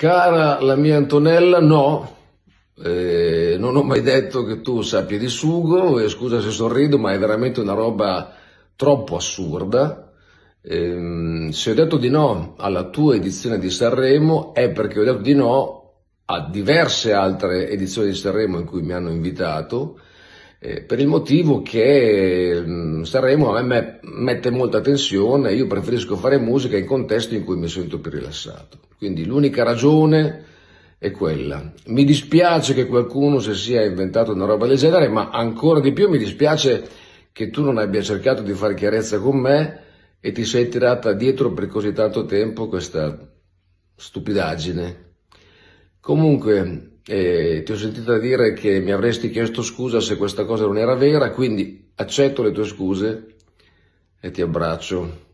Cara la mia Antonella, no, eh, non ho mai detto che tu sappia di sugo, eh, scusa se sorrido, ma è veramente una roba troppo assurda. Eh, se ho detto di no alla tua edizione di Sanremo è perché ho detto di no a diverse altre edizioni di Sanremo in cui mi hanno invitato eh, per il motivo che mh, mm, Sanremo a me mette molta tensione, io preferisco fare musica in contesti in cui mi sento più rilassato. Quindi l'unica ragione è quella. Mi dispiace che qualcuno si sia inventato una roba del genere, ma ancora di più mi dispiace che tu non abbia cercato di fare chiarezza con me e ti sei tirata dietro per così tanto tempo questa stupidaggine. Comunque, eh, ti ho sentito dire che mi avresti chiesto scusa se questa cosa non era vera, quindi accetto le tue scuse e ti abbraccio.